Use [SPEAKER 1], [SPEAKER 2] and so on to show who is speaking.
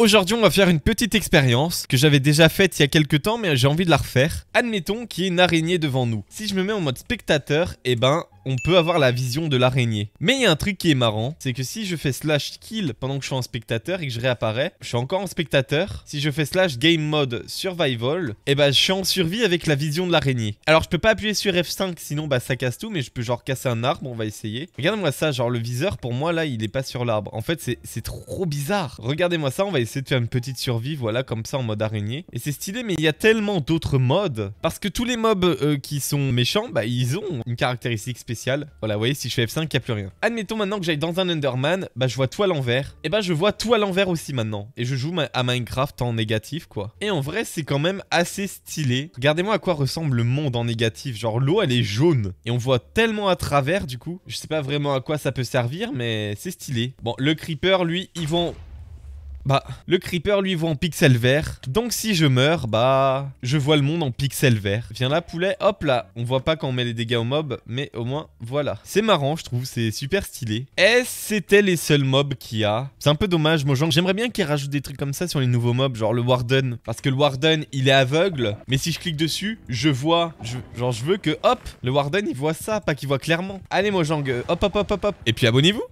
[SPEAKER 1] Aujourd'hui, on va faire une petite expérience que j'avais déjà faite il y a quelques temps, mais j'ai envie de la refaire. Admettons qu'il y ait une araignée devant nous. Si je me mets en mode spectateur, eh ben, on peut avoir la vision de l'araignée. Mais il y a un truc qui est marrant, c'est que si je fais slash kill pendant que je suis en spectateur et que je réapparais, je suis encore en spectateur. Si je fais slash game mode survival, et eh bah ben, je suis en survie avec la vision de l'araignée. Alors je peux pas appuyer sur F5 sinon bah ça casse tout, mais je peux genre casser un arbre, on va essayer. Regardez-moi ça, genre le viseur pour moi là il est pas sur l'arbre. En fait c'est trop bizarre. Regardez-moi ça, on va essayer de faire une petite survie, voilà comme ça en mode araignée. Et c'est stylé, mais il y a tellement d'autres modes, parce que tous les mobs euh, qui sont méchants, bah ils ont une caractéristique voilà, vous voyez, si je fais F5, il n'y a plus rien. Admettons maintenant que j'aille dans un Underman, bah je vois tout à l'envers. Et eh bah ben, je vois tout à l'envers aussi maintenant. Et je joue à Minecraft en négatif, quoi. Et en vrai, c'est quand même assez stylé. Regardez-moi à quoi ressemble le monde en négatif. Genre, l'eau, elle est jaune. Et on voit tellement à travers, du coup. Je sais pas vraiment à quoi ça peut servir, mais c'est stylé. Bon, le creeper, lui, ils vont bah, le creeper lui voit en pixel vert. Donc si je meurs, bah, je vois le monde en pixel vert. Viens là, poulet, hop là. On voit pas quand on met les dégâts aux mobs, mais au moins, voilà. C'est marrant, je trouve, c'est super stylé. Et c'était les seuls mobs qu'il y a. C'est un peu dommage, Mojang. J'aimerais bien qu'il rajoute des trucs comme ça sur les nouveaux mobs, genre le Warden. Parce que le Warden, il est aveugle, mais si je clique dessus, je vois, genre je veux que, hop, le Warden, il voit ça, pas qu'il voit clairement. Allez, Mojang, euh, hop, hop, hop, hop, hop. Et puis abonnez-vous